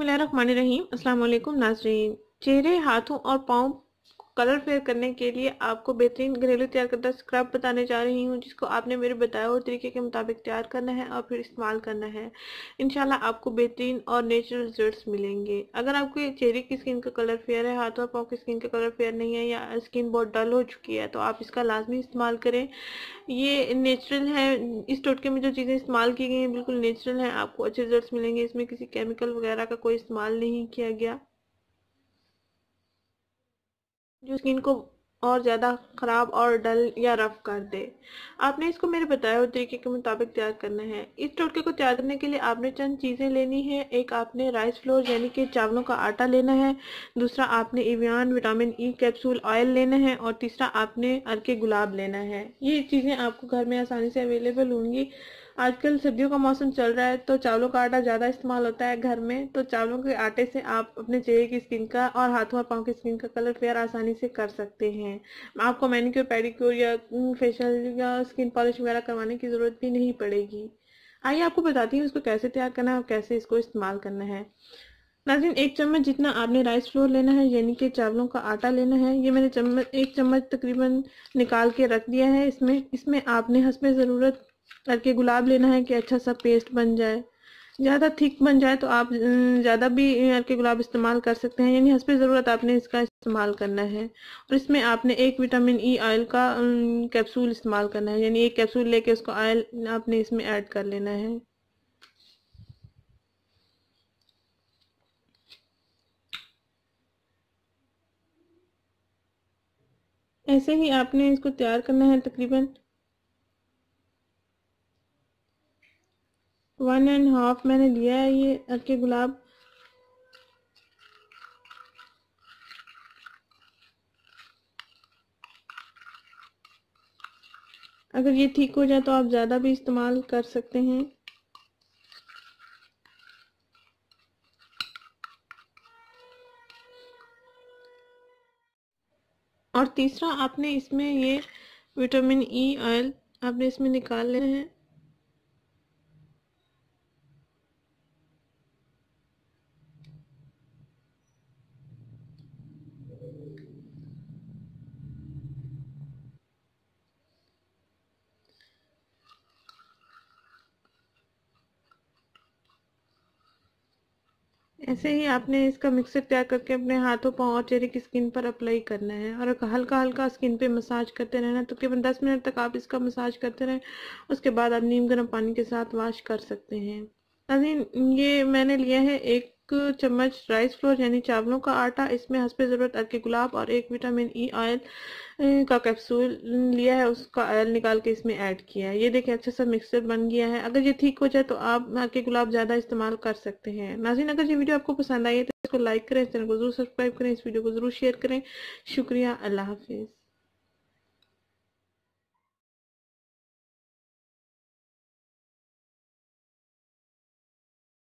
बिसमीम अल्लाम नाजरीन चेहरे हाथों और पाँव कलर फेयर करने के लिए आपको बेहतरीन घरेलू तैयार करता स्क्रब बताने जा रही हूँ जिसको आपने मेरे बताए हुए तरीके के मुताबिक तैयार करना है और फिर इस्तेमाल करना है इनशाला आपको बेहतरीन और नेचुरल रिजल्ट्स मिलेंगे अगर आपके चेहरे की स्किन का कलर फेयर है हाथों और पाँव की स्किन का कलर फेयर नहीं है या स्किन बहुत डल हो चुकी है तो आप इसका लाजमी इस्तेमाल करें ये नेचुरल है इस टोटके में जो चीज़ें इस्तेमाल की गई हैं बिल्कुल नेचुरल हैं आपको अच्छे रिजल्ट मिलेंगे इसमें किसी केमिकल वगैरह का कोई इस्तेमाल नहीं किया गया जो स्किन को और ज़्यादा ख़राब और डल या रफ़ कर दे आपने इसको मेरे बताए हुए तरीके के मुताबिक तैयार करना है इस टोटके को तैयार करने के लिए आपने चंद चीज़ें लेनी है एक आपने राइस फ्लोर यानी कि चावलों का आटा लेना है दूसरा आपने Evion vitamin E capsule oil लेना है और तीसरा आपने अरके गुलाब लेना है ये चीज़ें आपको घर में आसानी से अवेलेबल होंगी आजकल सर्दियों का मौसम चल रहा है तो चावलों का आटा ज़्यादा इस्तेमाल होता है घर में तो चावलों के आटे से आप अपने चेहरे की स्किन का और हाथों और पाँव की स्किन का कलर फेयर आसानी से कर सकते हैं आपको मैनिक्योर पेडिक्योर या फेशियल या स्किन पॉलिश वगैरह करवाने की ज़रूरत भी नहीं पड़ेगी आइए आपको बताती हूँ इसको कैसे तैयार करना है और कैसे इसको इस्तेमाल करना है नाजिन एक चम्मच जितना आपने राइस फ्लोर लेना है यानी कि चावलों का आटा लेना है ये मैंने चम्मच एक चम्मच तकरीबन निकाल के रख दिया है इसमें इसमें आपने हंसपे ज़रूरत करके गुलाब लेना है कि अच्छा सा पेस्ट बन जाए ज़्यादा थिक बन जाए तो आप ज़्यादा भी करके गुलाब इस्तेमाल कर सकते हैं यानी हंसपे ज़रूरत आपने इसका इस्तेमाल करना है और इसमें आपने एक विटामिन ई ऑयल का कैप्सूल इस्तेमाल करना है यानी एक कैप्सूल लेके उसको ऑयल आपने इसमें ऐड कर लेना है ऐसे ही आपने इसको तैयार करना है तकरीबन वन एंड हाफ मैंने लिया है ये हल्के गुलाब अगर ये ठीक हो जाए तो आप ज़्यादा भी इस्तेमाल कर सकते हैं और तीसरा आपने इसमें ये विटामिन ई ऑयल आपने इसमें निकाल लेना है ऐसे ही आपने इसका मिक्सर तैयार करके अपने हाथों पाँव और चेहरे की स्किन पर अप्लाई करना है और हल्का हल्का स्किन पे मसाज करते रहना तकरीबन तो दस मिनट तक आप इसका मसाज करते रहें उसके बाद आप नीम गर्म पानी के साथ वाश कर सकते हैं अभी ये मैंने लिया है एक चम्मच राइस फ्लोर यानी चावलों का आटा इसमें हंसपे ज़रूरत अरके गुलाब और एक विटामिन ई ऑयल का कैप्सूल लिया है उसका ऑयल निकाल के इसमें ऐड किया है ये देखें अच्छा सा मिक्सचर बन गया है अगर ये ठीक हो जाए तो आप अर्के गुलाब ज़्यादा इस्तेमाल कर सकते हैं नाजिन अगर ये वीडियो आपको पसंद आई है तो इसको लाइक करें चैनल को जरूर सब्सक्राइब करें इस वीडियो को जरूर शेयर करें शुक्रिया अल्लाह हाफिज़